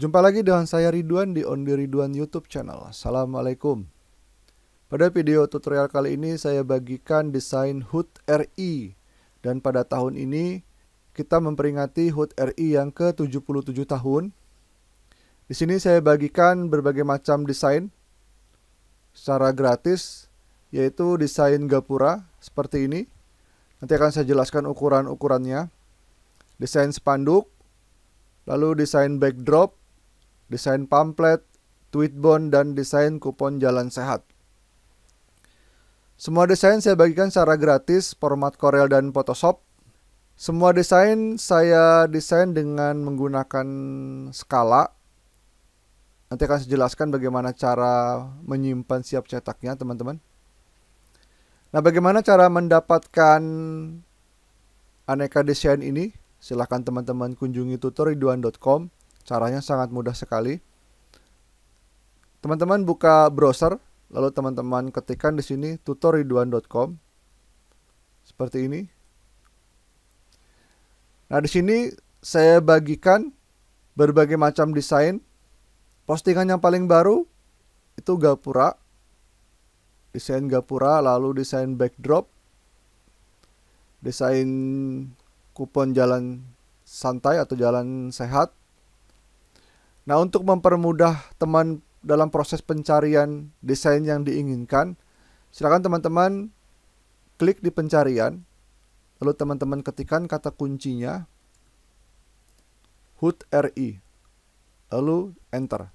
Jumpa lagi dengan saya Ridwan di on the Ridwan YouTube channel. Assalamualaikum. Pada video tutorial kali ini saya bagikan desain HUT RI dan pada tahun ini kita memperingati HUT RI yang ke-77 tahun. Di sini saya bagikan berbagai macam desain secara gratis yaitu desain gapura seperti ini. Nanti akan saya jelaskan ukuran-ukurannya. Desain spanduk, lalu desain backdrop, desain pamflet, tweetbone dan desain kupon jalan sehat. Semua desain saya bagikan secara gratis, format Corel dan Photoshop. Semua desain saya desain dengan menggunakan skala. Nanti akan saya jelaskan bagaimana cara menyimpan siap cetaknya, teman-teman. Nah, bagaimana cara mendapatkan aneka desain ini? Silahkan teman-teman kunjungi tutorial.com. Caranya sangat mudah sekali. Teman-teman buka browser, lalu teman-teman ketikkan di sini tutorialiduan.com seperti ini. Nah, di sini saya bagikan berbagai macam desain. Postingan yang paling baru itu gapura. Desain gapura, lalu desain backdrop. Desain kupon jalan santai atau jalan sehat. Nah, untuk mempermudah teman dalam proses pencarian desain yang diinginkan, silakan teman-teman klik di pencarian, lalu teman-teman ketikkan kata kuncinya hood RI, lalu enter.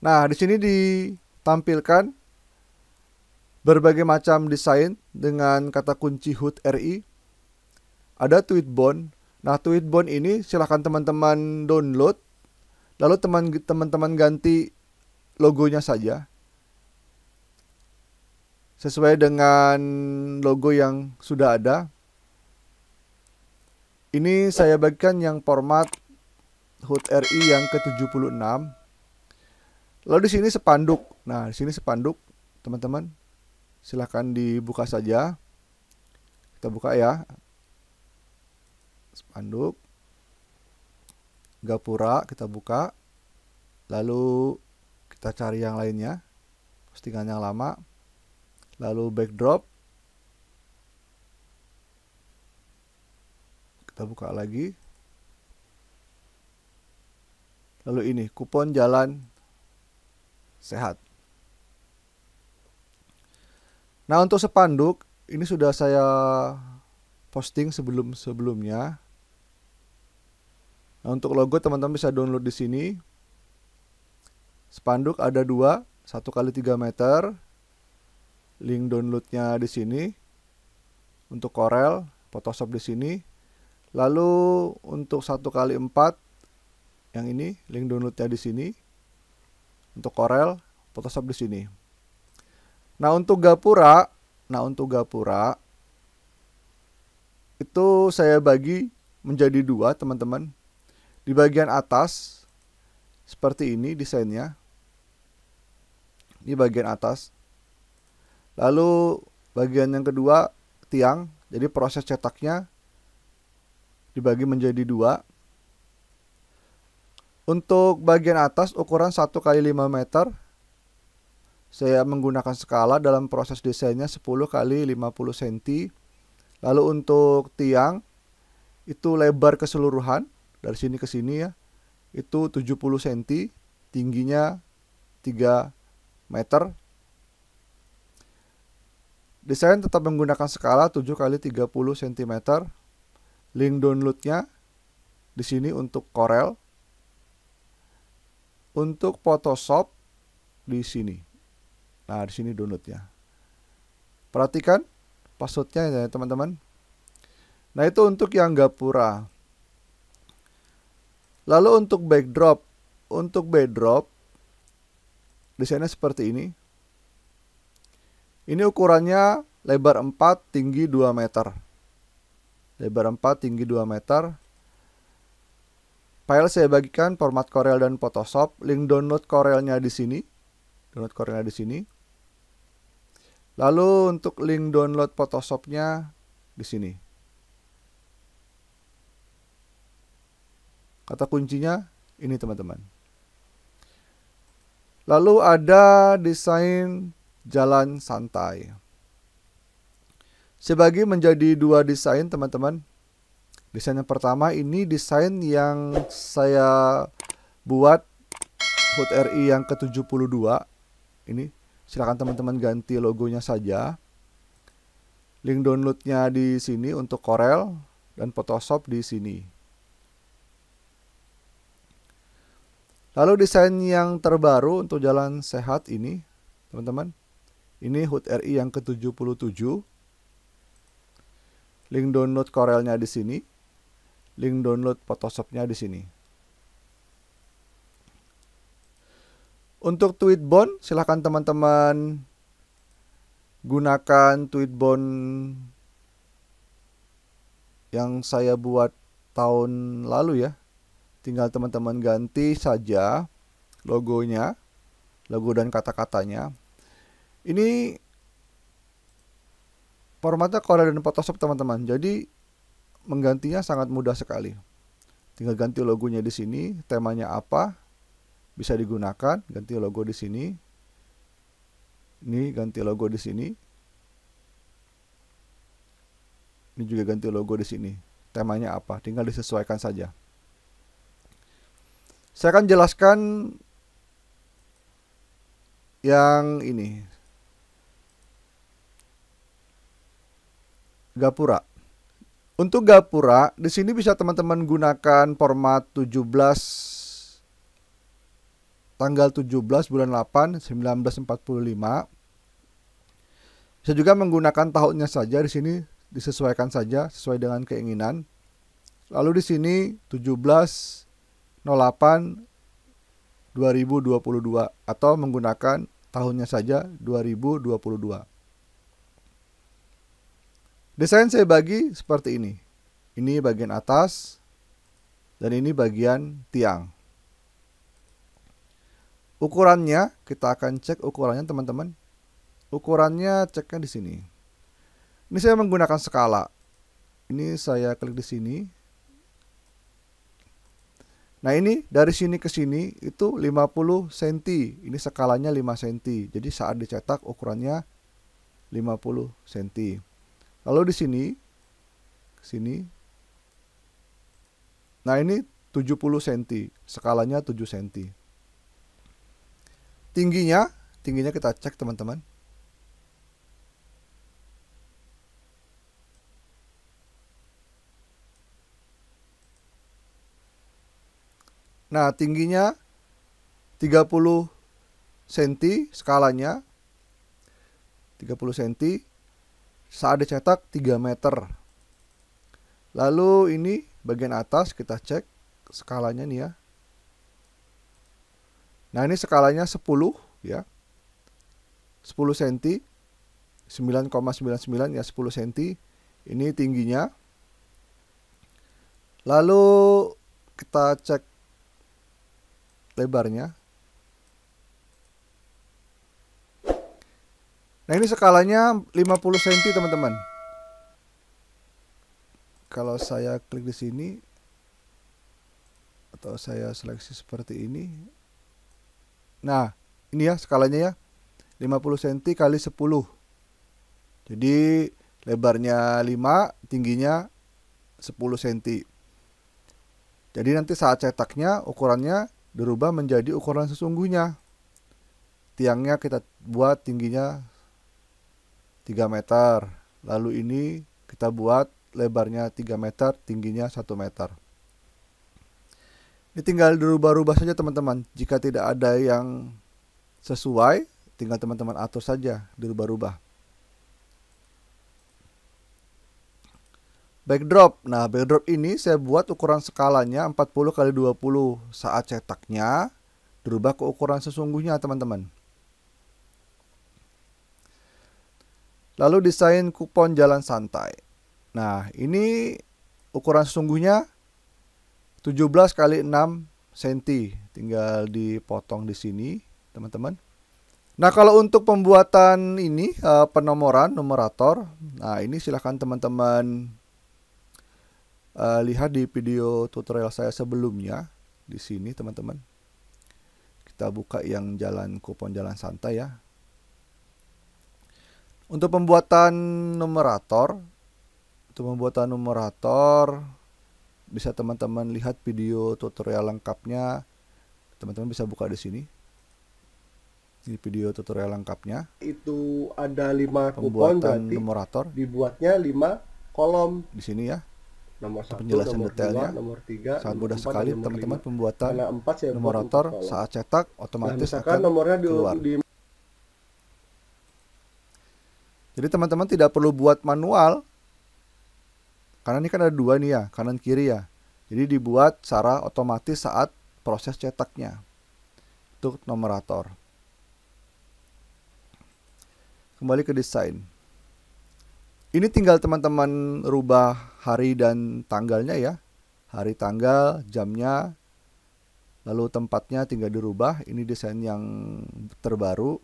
Nah, di sini ditampilkan berbagai macam desain dengan kata kunci hood RI. Ada tweet bond, Nah, Tweetbone ini silahkan teman-teman download, lalu teman-teman ganti logonya saja sesuai dengan logo yang sudah ada. Ini saya bagikan yang format HUT RI yang ke-76. Lalu di sini sepanduk. Nah, di sini sepanduk, teman-teman. Silahkan dibuka saja. Kita buka ya spanduk gapura kita buka lalu kita cari yang lainnya postingan yang lama lalu backdrop kita buka lagi lalu ini kupon jalan sehat nah untuk sepanduk ini sudah saya posting sebelum sebelumnya Nah, untuk logo teman-teman bisa download di sini. Spanduk ada dua, satu kali tiga meter. Link downloadnya di sini. Untuk Corel, Photoshop di sini. Lalu untuk satu kali empat yang ini link downloadnya di sini. Untuk Corel, Photoshop di sini. Nah, untuk gapura, nah untuk gapura itu saya bagi menjadi dua, teman-teman. Di bagian atas seperti ini desainnya. Di bagian atas. Lalu bagian yang kedua tiang. Jadi proses cetaknya dibagi menjadi dua. Untuk bagian atas ukuran 1 kali 5 meter saya menggunakan skala dalam proses desainnya 10 kali 50 cm. Lalu untuk tiang itu lebar keseluruhan dari sini ke sini ya itu 70 cm tingginya 3 meter desain tetap menggunakan skala 7 kali 30 cm link downloadnya di sini untuk Corel untuk Photoshop di sini nah di sini downloadnya perhatikan passwordnya ya teman-teman nah itu untuk yang Gapura Lalu untuk backdrop, untuk backdrop desainnya seperti ini. Ini ukurannya lebar 4, tinggi 2 meter. Lebar 4, tinggi 2 meter. File saya bagikan format Corel dan Photoshop. Link download Corelnya di sini. Download Corelnya di sini. Lalu untuk link download Photoshopnya di sini. Kata kuncinya ini teman-teman. Lalu ada desain jalan santai. sebagai menjadi dua desain teman-teman. Desain yang pertama ini desain yang saya buat HUT RI yang ke-72. Ini silakan teman-teman ganti logonya saja. Link downloadnya di sini untuk Corel dan Photoshop di sini. Lalu desain yang terbaru untuk jalan sehat ini, teman-teman. Ini HUT RI yang ke-77. Link download korelnya di sini. Link download Photoshopnya di sini. Untuk Tweetbone, silahkan teman-teman gunakan Tweetbone yang saya buat tahun lalu ya, Tinggal teman-teman ganti saja logonya, logo dan kata-katanya. Ini formatnya Corel dan Photoshop teman-teman. Jadi menggantinya sangat mudah sekali. Tinggal ganti logonya di sini, temanya apa, bisa digunakan, ganti logo di sini. Ini ganti logo di sini. Ini juga ganti logo di sini. Temanya apa? Tinggal disesuaikan saja. Saya akan jelaskan yang ini. Gapura. Untuk gapura, di sini bisa teman-teman gunakan format 17 tanggal 17 bulan 8 1945. Bisa juga menggunakan tahunnya saja di sini disesuaikan saja sesuai dengan keinginan. Lalu di sini 17 08 2022 atau menggunakan tahunnya saja 2022. Desain saya bagi seperti ini. Ini bagian atas dan ini bagian tiang. Ukurannya kita akan cek ukurannya teman-teman. Ukurannya ceknya di sini. Ini saya menggunakan skala. Ini saya klik di sini, Nah ini dari sini ke sini itu 50 cm. Ini skalanya 5 cm. Jadi saat dicetak ukurannya 50 cm. Lalu di sini ke sini Nah ini 70 cm, skalanya 7 cm. Tingginya, tingginya kita cek teman-teman. Nah, tingginya 30 cm skalanya. 30 cm saat dicetak 3 meter. Lalu ini bagian atas kita cek skalanya nih ya. Nah, ini skalanya 10 ya. 10 cm 9,99 ya 10 cm ini tingginya lalu kita cek lebarnya. Nah ini skalanya 50 cm teman-teman. Kalau saya klik di sini atau saya seleksi seperti ini. Nah, ini ya skalanya ya. 50 cm kali 10. Jadi lebarnya 5, tingginya 10 cm. Jadi nanti saat cetaknya ukurannya dirubah menjadi ukuran sesungguhnya. Tiangnya kita buat tingginya 3 meter. Lalu ini kita buat lebarnya 3 meter, tingginya 1 meter. Ini tinggal dirubah-rubah saja teman-teman. Jika tidak ada yang sesuai, tinggal teman-teman atur saja dirubah-rubah. backdrop. Nah, backdrop ini saya buat ukuran skalanya 40 kali 20 saat cetaknya berubah ke ukuran sesungguhnya, teman-teman. Lalu desain kupon jalan santai. Nah, ini ukuran sesungguhnya 17 kali 6 cm. Tinggal dipotong di sini, teman-teman. Nah, kalau untuk pembuatan ini eh, penomoran numerator, nah ini silahkan teman-teman uh, lihat di video tutorial saya sebelumnya di sini teman-teman kita buka yang jalan kupon jalan santai ya untuk pembuatan numerator untuk pembuatan numerator bisa teman-teman lihat video tutorial lengkapnya teman-teman bisa buka di sini di video tutorial lengkapnya itu ada lima kupon pembuatan numerator dibuatnya lima kolom di sini ya nomor satu, penjelasan nomor detailnya dua, nomor tiga, sangat nomor mudah sekali teman-teman pembuatan nah, empat saya nomor rotor saat cetak nah, otomatis nah, akan nomornya di, keluar. Di... Jadi teman-teman tidak perlu buat manual karena ini kan ada dua nih ya kanan kiri ya. Jadi dibuat secara otomatis saat proses cetaknya untuk numerator Kembali ke desain. Ini tinggal teman-teman rubah hari dan tanggalnya ya. Hari, tanggal, jamnya, lalu tempatnya tinggal dirubah. Ini desain yang terbaru.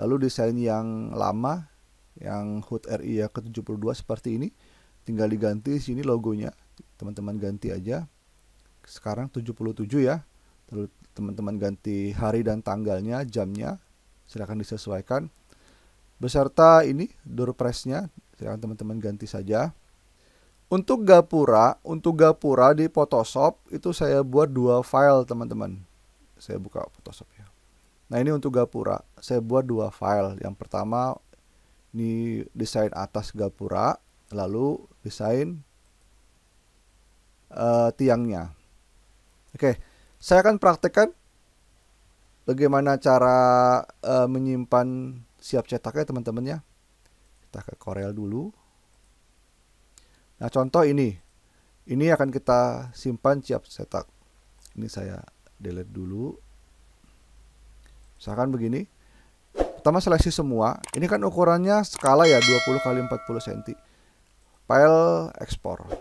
Lalu desain yang lama yang HUT RI ya ke-72 seperti ini tinggal diganti sini logonya teman-teman ganti aja sekarang 77 ya lalu teman-teman ganti hari dan tanggalnya jamnya silahkan disesuaikan beserta ini door pressnya silakan gitu ya, teman-teman ganti saja. Untuk gapura, untuk gapura di Photoshop itu saya buat dua file teman-teman. Saya buka Photoshop ya. Nah ini untuk gapura, saya buat dua file. Yang pertama ini desain atas gapura, lalu desain uh, tiangnya. Oke, saya akan praktekkan bagaimana cara uh, menyimpan siap cetaknya teman-teman ya. Kita ke Corel dulu. Nah, contoh ini. Ini akan kita simpan siap cetak. Ini saya delete dulu. Misalkan begini. Pertama seleksi semua. Ini kan ukurannya skala ya 20 kali 40 cm. File ekspor.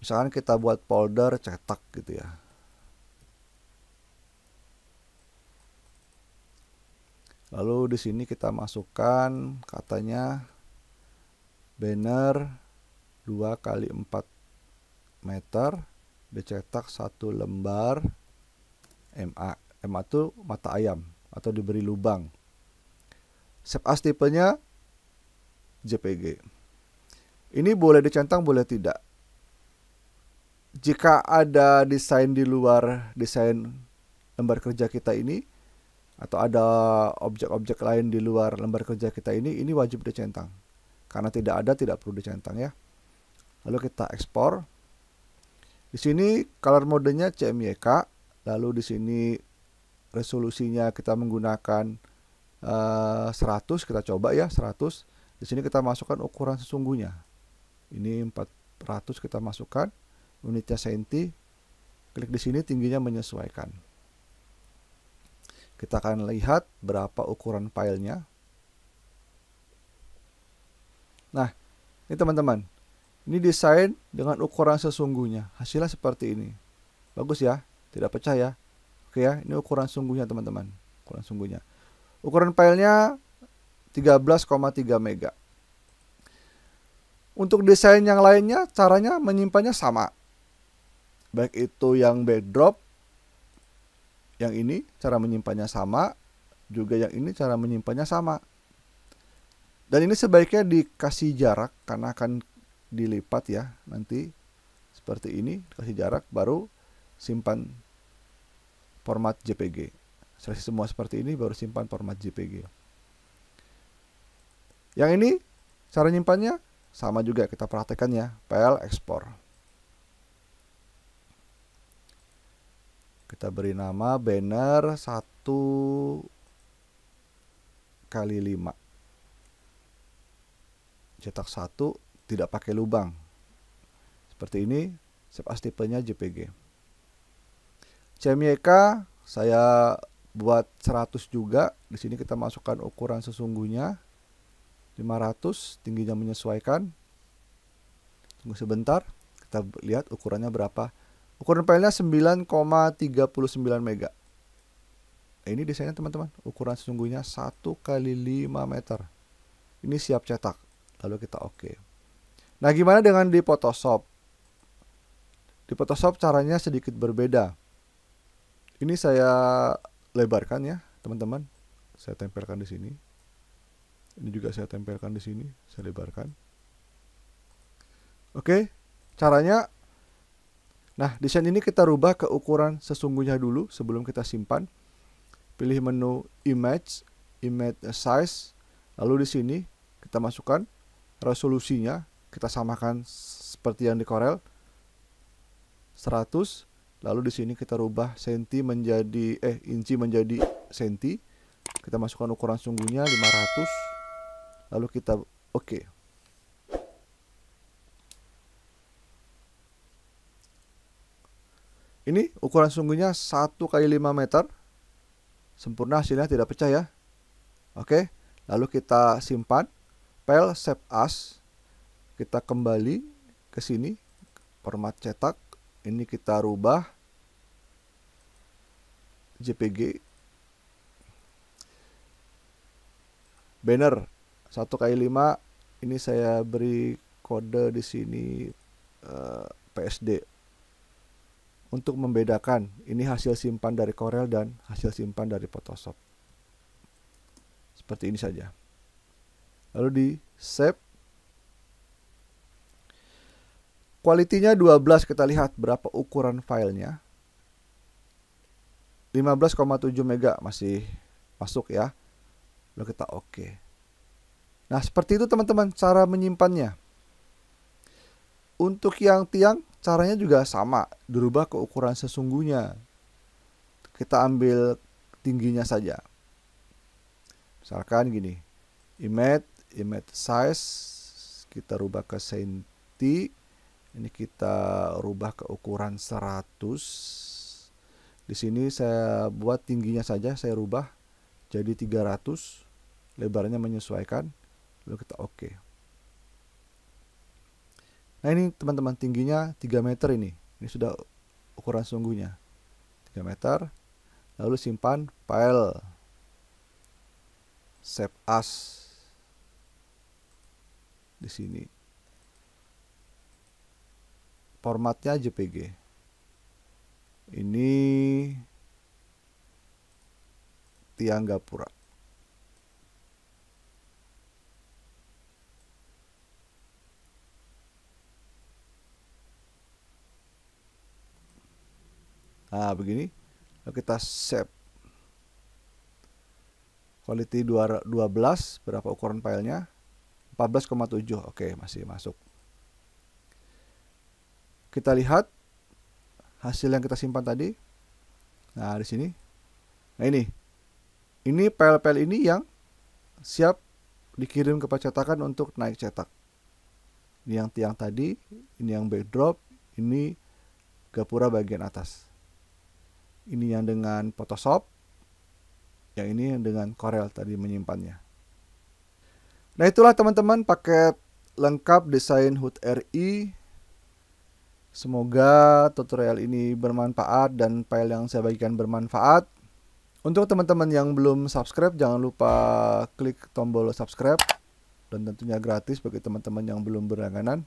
Misalkan kita buat folder cetak gitu ya. Lalu di sini kita masukkan katanya banner 2 kali 4 meter dicetak satu lembar MA. MA itu mata ayam atau diberi lubang. Shape as tipenya JPG. Ini boleh dicentang boleh tidak. Jika ada desain di luar desain lembar kerja kita ini, atau ada objek-objek lain di luar lembar kerja kita ini, ini wajib dicentang. Karena tidak ada, tidak perlu dicentang ya. Lalu kita ekspor. Di sini color modenya CMYK, lalu di sini resolusinya kita menggunakan uh, eh, 100, kita coba ya 100. Di sini kita masukkan ukuran sesungguhnya. Ini 400 kita masukkan, unitnya senti. Klik di sini tingginya menyesuaikan. Kita akan lihat berapa ukuran filenya. Nah, ini teman-teman. Ini desain dengan ukuran sesungguhnya. Hasilnya seperti ini. Bagus ya, tidak pecah ya. Oke ya, ini ukuran sungguhnya teman-teman. Ukuran sungguhnya. Ukuran filenya 13,3 mega. Untuk desain yang lainnya, caranya menyimpannya sama. Baik itu yang backdrop yang ini cara menyimpannya sama, juga yang ini cara menyimpannya sama. Dan ini sebaiknya dikasih jarak karena akan dilipat ya nanti seperti ini kasih jarak baru simpan format JPG. selesai semua seperti ini baru simpan format JPG. Yang ini cara nyimpannya sama juga kita perhatikan ya, file ekspor. kita beri nama banner 1 kali 5 cetak 1 tidak pakai lubang seperti ini sepas tipenya JPG CMYK saya buat 100 juga di sini kita masukkan ukuran sesungguhnya 500 tingginya menyesuaikan tunggu sebentar kita lihat ukurannya berapa Ukuran filenya 9,39 mega. Ini desainnya teman-teman, ukuran sesungguhnya 1 kali 5 meter. Ini siap cetak. Lalu kita oke. Okay. Nah, gimana dengan di Photoshop? Di Photoshop caranya sedikit berbeda. Ini saya lebarkan ya, teman-teman. Saya tempelkan di sini. Ini juga saya tempelkan di sini, saya lebarkan. Oke, okay. caranya Nah, desain ini kita rubah ke ukuran sesungguhnya dulu sebelum kita simpan. Pilih menu image, image size, lalu di sini kita masukkan resolusinya, kita samakan seperti yang di Corel. 100, lalu di sini kita rubah senti menjadi eh inci menjadi senti. Kita masukkan ukuran sungguhnya 500. Lalu kita oke. Okay. Ini ukuran sungguhnya 1 kali 5 meter. Sempurna hasilnya tidak pecah ya. Oke, lalu kita simpan. File save as. Kita kembali ke sini. Format cetak. Ini kita rubah. JPG. Banner 1 kali 5 ini saya beri kode di sini uh, eh, PSD untuk membedakan ini hasil simpan dari Corel dan hasil simpan dari Photoshop. Seperti ini saja. Lalu di save. Kualitinya 12 kita lihat berapa ukuran filenya. 15,7 mega masih masuk ya. Lalu kita oke. Okay. Nah, seperti itu teman-teman cara menyimpannya. Untuk yang tiang caranya juga sama, dirubah ke ukuran sesungguhnya. Kita ambil tingginya saja. Misalkan gini, image, image size, kita rubah ke senti, ini kita rubah ke ukuran 100. Di sini saya buat tingginya saja, saya rubah jadi 300, lebarnya menyesuaikan, lalu kita oke. Okay. Nah ini teman-teman tingginya 3 meter ini. Ini sudah ukuran sungguhnya. 3 meter. Lalu simpan file. Save as. Di sini. Formatnya JPG. Ini tiang gapura. nah begini kita save quality 12 berapa ukuran filenya 14,7 oke masih masuk kita lihat hasil yang kita simpan tadi nah di sini nah ini ini file-file ini yang siap dikirim ke percetakan untuk naik cetak ini yang tiang tadi ini yang backdrop ini gapura bagian atas ini yang dengan Photoshop, yang ini dengan Corel tadi menyimpannya. Nah itulah teman-teman paket lengkap desain hood RI. E. Semoga tutorial ini bermanfaat dan file yang saya bagikan bermanfaat. Untuk teman-teman yang belum subscribe, jangan lupa klik tombol subscribe dan tentunya gratis bagi teman-teman yang belum berlangganan.